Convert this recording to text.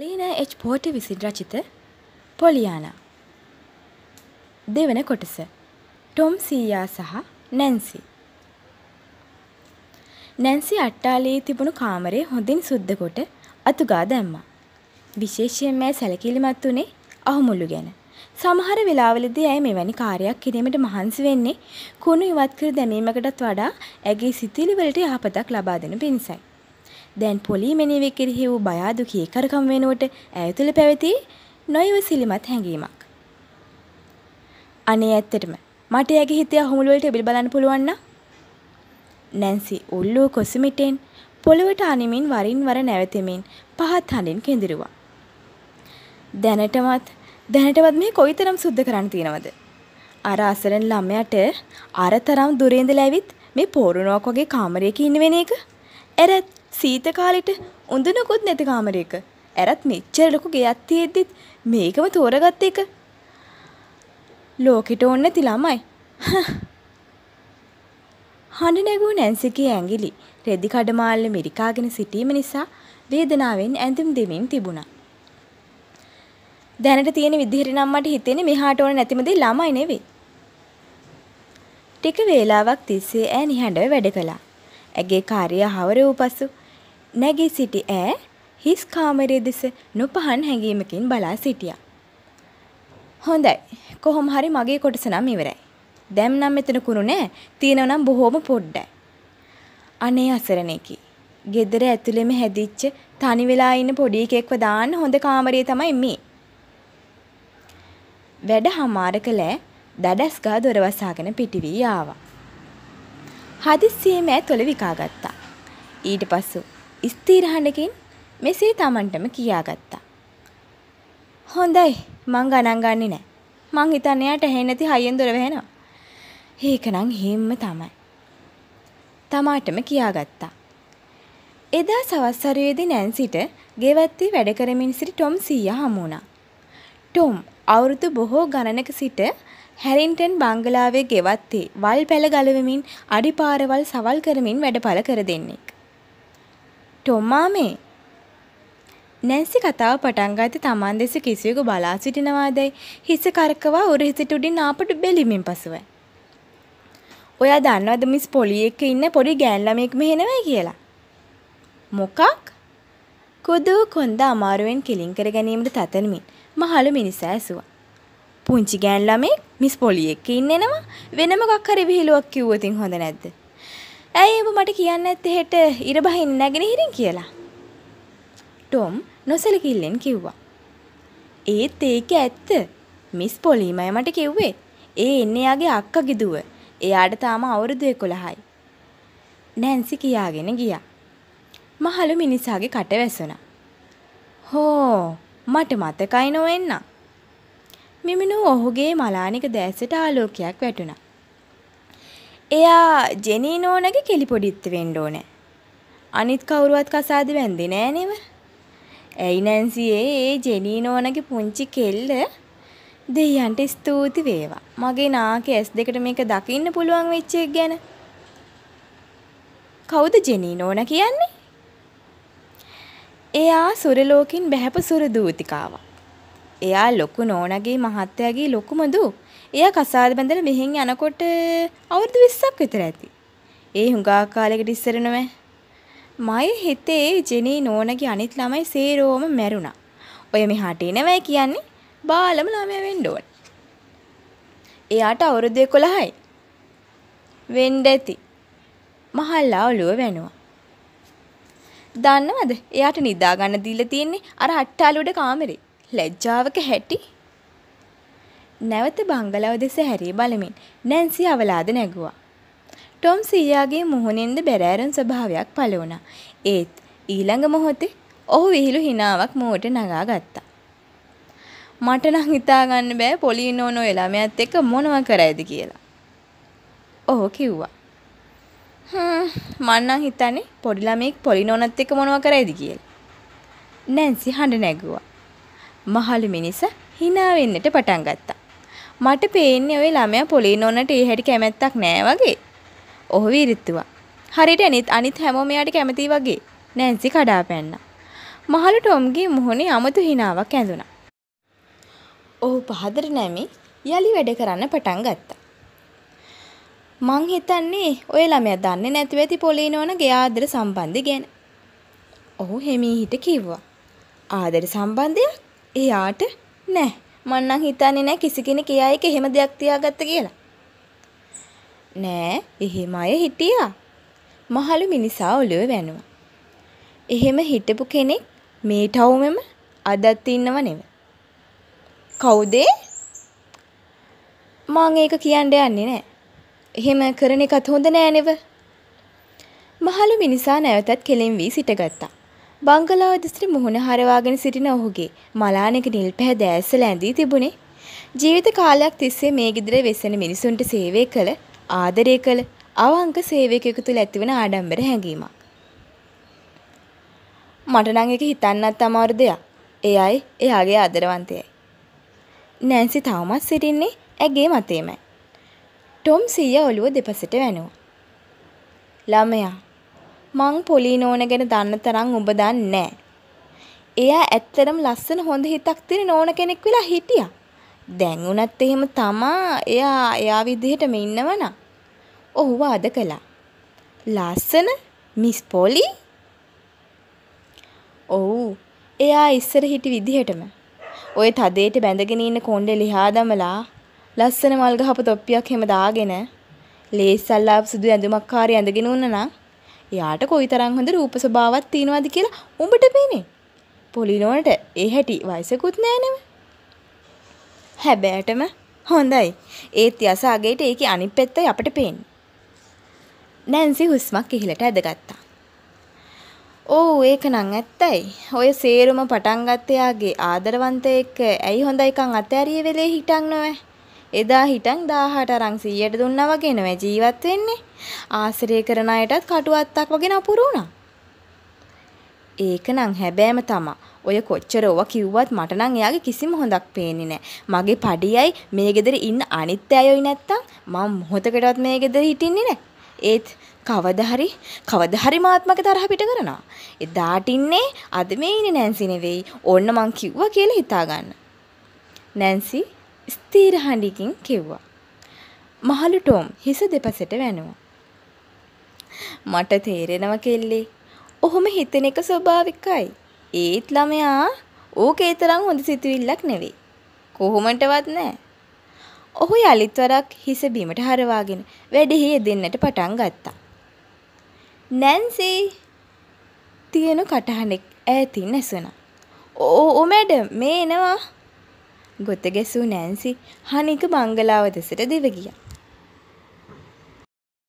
ලීනා H පෝට විසින් රචිත පොලියානා දෙවන කොටස ටොම් සීයා සහ නැන්සි නැන්සි අට්ටාලයේ තිබුණු කාමරේ හොඳින් සුද්දකොට අතුගා දැම්මා විශේෂයෙන්ම සැලකිලිමත් වුණේ අහුමුල්ලු ගැන සමහර වෙලාවලදී ඇය මෙවැනි කාර්යයක් කිරීමට මහන්සි වෙන්නේ කුණු ඉවත් කර දැමීමකටත් වඩා ඇගේ සිතිවිලි වලට යහපතක් ලබා දෙන පිණිසයි දැන් පොලී මෙනිවේ කෙරෙහි වූ බයාදුකී කරකම් වෙනුවට ඇය තුළ පැවති නොයවසිලිමත් හැඟීමක්. අනේ ඇත්තටම මට ඇගේ හිතේ අහුමුළුවලට එබිල් බලන්න පුළුවන්න. නැන්සි උල්ලූ කොසුමිටෙන් පොළොවට අනිමින් වරින් වර නැවතෙමින් පහත් හඬින් කෙඳිරුවා. දැනටමත් දැනටවත් මේ කොයිතරම් සුද්ධ කරන්න තියෙනවද? අර අසරණ ළමයට අරතරම් දුරේඳලා ඇවිත් මේ පෝරුණුවක් වගේ කාමරයක ඉන්න වෙන එක ඇරත් සීත කාලෙට උඳුනකුත් නැති කාමරයක ඇරත් මෙච්චර ලොකු ගෙයක් තියෙද්දිත් මේකම තෝරගත්ත එක ලෝකෙට ඕන්න නැති ළමයි හඬ නැගූ නැන්සිගේ ඇඟිලි රෙදි කඩමාල්ල මිරිකාගෙන සිටීම නිසා වේදනාවෙන් ඇඳුම් දෙමින් තිබුණා. දැනට තියෙන විදිහට නම් මට හිතෙන්නේ මෙහාට ඕන නැතිම දේ ළමයි නෙවෙයි. ටික වේලාවක් තිස්සේ ඈ නිහඬව වැඩ කළා. ඇගේ කාර්යය හවර වූ පසු නැගී සිටි ඈ හිස් කාමරයේ දෙස නොපහන් හැඟීමකින් බලා සිටියා. හොඳයි. කොහොම හරි මගේ කොටස නම් ඉවරයි. දැන් නම් මෙතන කුණු නෑ. තියෙනවා නම් බොහොම පොඩ්ඩයි. අනේ අසරණේකි. ගෙදර ඇතුළෙම හැදිච්ච තනි වෙලා ඉන්න පොඩි එකෙක්ව දාන්න හොඳ කාමරේ තමයි මේ. වැඩ හමාර කළ දඩස්ගා දොරවසාගෙන පිටිවී ආවා. හදිස්සියේ මෑ තොල විකාගත්තා. ඊට පසු ස්ථීරහඬකින් මෙසේ Tamanටම කියාගත්තා. හොඳයි මං ගණන් ගන්නේ නෑ. මං හිතන්නේ යාට ඇහෙන්නේ නැති හයියෙන් දොර වැහෙනවා. ඒකනම් හේම්ම තමයි. තමාටම කියාගත්තා. එදා සවස් හරියේදී නැන්සිට ගෙවැත්ති වැඩ කරමින් සිටි ටොම් සීයා හමු වුණා. ටොම් අවුරුදු බොහෝ ගණනක සිට හැරින්ටන් බංගලාවේ ගෙවත්තේ වල් පැල ගලවමින් අඩිපාරවල් සවල් කරමින් වැඩපල කර දෙන්නේ. ටොම් මාමේ නැන්සි කතාව පටන් ගත්තේ Taman දෙස කිසියෙකු බලා සිටිනවාදයි හිස කරකවා උරහිසට උඩින් ආපසු බැලීමෙන් පසුව. ඔයා දන්නවද මිස් පොලි එක්ක ඉන්න පොඩි ගෑන් ළමෙක් මෙහෙනවයි කියලා? මොකක්? කුදු කොන්ද අමාරුවෙන් කිලින් කර ගැනීමට තතනමින් මහලු මිනිසා ඇසුවා. පුංචි ගෑන් ළමෙක් මිස් පොලි එක්ක ඉන්නේනවා වෙන මොකක් හරි විහිළුවක් කිව්වොතින් හොඳ නැද්ද? ඇයි ඔබ මට කියන්න ඇත්තේ හෙට ඉර බහින් නැගෙනහිරින් කියලා. ටොම් නොසලකිල්ලෙන් කිව්වා. ඒත් ඒක ඇත්ත. මිස් පොලීමයි මට කිව්වේ. ඒ එන්නේ යාගේ අක්කගේ දුව. එයාට තාම අවුරුදු 11යි. නැන්සි කියාගෙන ගියා. මහලු මිනිසාගේ කට වැසුණා. හෝ මට මතකයි නොවෙන්න. මිමිනු ඔහුගේ මලානික දැසට ආලෝකයක් වැටුණා. එයා ජෙනී නෝනගේ කෙලිපොඩිත්ත වෙන්න ඕනේ. අනිත් කවුරුවත් කසාද වැන්දේ නෑ නේව. ඇයි නැන්සියේ ඒ ජෙනී නෝනගේ පුංචි කෙල්ල දෙයන්ට ස්තුති වේවා. මගේ නාකේ ඇස් දෙකට මේක දකින්න පුළුවන් වෙච්ච එක ගැන. කවුද ජෙනී නෝන කියන්නේ? එයා සුරලෝකින් බැහැප සුර දූතිකාවක්. එයා ලොකු නෝනගේ මහත්තයාගේ ලොකුම දූ. එයා කසාද බැඳලා මෙහෙන් යනකොට අවුරුදු 20ක් විතර ඇති. ඒ හුඟා කාලෙකට ඉස්සර නොවැ. මයි හිතේ ජෙනී නෝනගේ අනිත් ළමයි සේරෝම මැරුණා. ඔය මෙහාට එනවයි කියන්නේ බාලම ළමයා වෙන්න ඕන. එයාට අවුරුදු 11යි. වෙන්න ඇති. මහල්ලා ඔළුව වැනුවා. දන්නවද? එයාට නිදා ගන්න දීලා තියෙන්නේ අර අට්ටාලුවඩ කාමරේ. ලැජ්ජාවක හැටි නැවත බංගලව දෙස හැරී බලමින් නැන්සි අවලාද නැගුවා. ටොම් සීයාගේ මුහුණෙන්ද බැරෑරුම් ස්වභාවයක් පළ වුණා. ඒත් ඊළඟ මොහොතේ ඔහු විහිළු හිනාවක් මුවට නගා ගත්තා. මට නම් හිතාගන්න බෑ පොලිනෝනෝ එළමයාත් එක්ක මොනව කරයිද කියලා. ඔහු කිව්වා. හ්ම් මං නම් හිතන්නේ පොඩි ළමෙක් පොලිනෝනත් එක්ක මොනව කරයිද කියලා. නැන්සි හඬ නැගුවා. මහලු මිනිස hina වෙන්නට පටන් ගත්තා. මට පේන්නේ ওই ළමයා පොලී නෝනට ඒ හැටි කැමැත්තක් නෑ වගේ. ඔහු විරිත්තුවා. හරියට අනිත් අනිත් හැමෝම එයාට කැමති වගේ. නැන්සි කඩාපැන්නා. මහලු ටොම්ගේ මුහුණේ 아무තු හිනාවක් ඇඳුනා. ඔහු පහදර නැමි යලි වැඩ කරන්න පටන් ගත්තා. මං හිතන්නේ ඔය ළමයා දන්නේ නැතිව ඇති පොලිනෝන ගේ ආදර සම්බන්ධය ගැන. ඔහු හෙමී හිට කිව්වා. ආදර සම්බන්ධයක්? එයාට නෑ. මං නම් හිතන්නේ නෑ කිසි කෙනෙක් එයා එක එහෙම දෙයක් තියාගත්ත කියලා. නෑ, එහෙම අය හිටියා. මහලු මිනිසා ඔළුව වැනුවා. එහෙම හිටපු කෙනෙක් මේ ටවුමෙම අදත් ඉන්නව නෙව. කවුද? මං ඒක කියන්න යන්නේ නෑ. එහෙම කරන එකත් හොඳ නෑ නෙව. මහලු මිනිසා නැවතත් කෙලින් වී සිටගත්තා. බංගලාව දෙසට මුහුණ හරවාගෙන සිටින ඔහුගේ මලානක නිල් පැහැ දෑසල ඇඳී තිබුණේ. ජීවිත කාලයක් තිස්සේ මේ ගෙදර වෙසෙන මිනිසුන්ට සේවය කළ ආදරය කළ අවංක සේවකයෙකු තුළ ඇතිවන ආඩම්බර හැඟීමක්. මට නම් එක හිතන්නත් අමාරු දෙයක්. එයයි එයාගේ ආදරවන්තයයි. නැන්සි තවමත් සිටින්නේ ඇගේ මතේමයි. ටොම් සීයා ඔළුව දෙපසට වැනුවා. ළමයා මං පොලී නෝන ගැන දන්න තරම් ඔබ දන්නේ නැහැ. එයා ඇත්තටම ලස්සන හොඳ හිතක් තියෙන නෝන කෙනෙක් වෙලා හිටියා. දැන් උනත් එහෙම තමා එයා එයා විදිහටම ඉන්නවනම්. ඔහුව අද කළා. ලස්සන මිස් පොලි? ඔව්. එයා ඉස්සර හිටි විදිහටම. ඔය තදේට බැඳගෙන ඉන්න කොණ්ඩේ ලිහා දමලා ලස්සන මල් ගහපු තොප්පියක් හැම දාගෙන ලේස් අල්ලාප් සුදු ඇඳුමක් කාරි ඇඳගෙන උනනම් එයාට කොයි තරං හොඳ රූප ස්වභාවත් තියෙනවාද කියලා උඹට පේනේ. පොලිනෝනට ඒ හැටි වයසකුත් නෑනෙම. හැබෑටම හොඳයි. ඒත් යස අගේට ඒකේ අනිත් පැත්තයි අපට පේන්නේ. නැන්සි හුස්මක් ඉහළට ඇදගත්තා. ඕ ඒක නං ඇත්තයි. ඔය සේරුම පටන් ගත්තයාගේ ආදරවන්තයෙක් ඇයි හොඳයිකං අතෑරිය වෙලේ හිටන් නොවෑ. එදා හිටන් 18 අරන් 100ට දුන්නා වගේ නෙවෙයි ජීවත් වෙන්නේ. ආශ්‍රය කරන අයටත් කටුවත්තක් වගේ නපුරු වුණා. ඒක නම් හැබෑම තමා. ඔය කොච්චර ඕවා කිව්වත් මට නම් එයාගේ කිසිම හොඳක් පේන්නේ නැහැ. මගේ පඩියයි මේ ගෙදර ඉන්න අනිත් ඇයෝයි නැත්තම් මම මොහොතකටවත් මේ ගෙදර හිටින්නේ නැහැ. ඒත් කවදා හරි කවදා හරි මාත්මක තරහ පිට කරනවා. එදාට ඉන්නේ අද මේ ඉන්නේ නැන්සි නෙවෙයි. ඕන්න මං කිව්වා කියලා හිතාගන්න. නැන්සි ස්ථීර හඬකින් කිව්වා. මහලු ටෝම් හිස දෙපසට වැනුවා. මට තේරෙනවා කෙල්ලේ. ඔහොම හිතෙන එක ස්වභාවිකයි. ඒත් ළමයා ඕකේ තරම් හොඳ සිතුවිල්ලක් නෙවෙයි. කොහොමටවත් නෑ. ඔහු යලිත් වරක් හිස බිමට හරවාගෙන වැඩෙහි යෙදෙන්නට පටන් ගත්තා. නැන්සි තියෙන කටහඬක් ඈතින් ඇසුණා. "ඕ ඕ මැඩම් මේ එනවා." ගොත ගැසූ නැන්සි හනික බංගලාව දෙසට දිව ගියා.